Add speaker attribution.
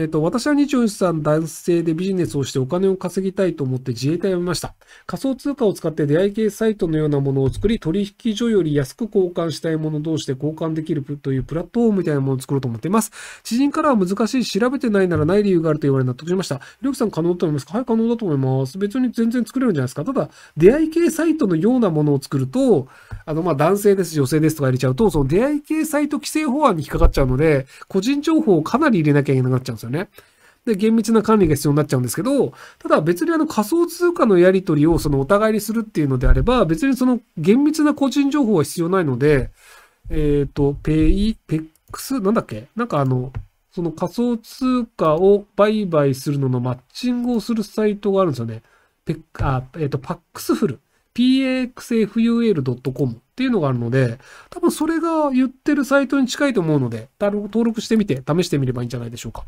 Speaker 1: えっ、ー、と、私は24さん男性でビジネスをしてお金を稼ぎたいと思って自衛隊をめました。仮想通貨を使って出会い系サイトのようなものを作り、取引所より安く交換したいもの同士で交換できるというプラットフォームみたいなものを作ろうと思っています。知人からは難しい、調べてないならない理由があると言われ納得しました。りょうきさん可能だと思いますかはい、可能だと思います。別に全然作れるんじゃないですか。ただ、出会い系サイトのようなものを作ると、あの、ま、男性です、女性ですとか入れちゃうと、その出会い系サイト規制法案に引っかかっちゃうので、個人情報をかなり入れなきゃいけなくなっちゃうんですよね。で、厳密な管理が必要になっちゃうんですけど、ただ別にあの仮想通貨のやり取りをそのお互いにするっていうのであれば、別にその厳密な個人情報は必要ないので、えっ、ー、と、ペイ、ペックス、なんだっけなんかあの、その仮想通貨を売買するののマッチングをするサイトがあるんですよね。ペッあ、えっ、ー、と、パックスフル。paxful.com っていうのがあるので、多分それが言ってるサイトに近いと思うので、登録してみて、試してみればいいんじゃないでしょうか。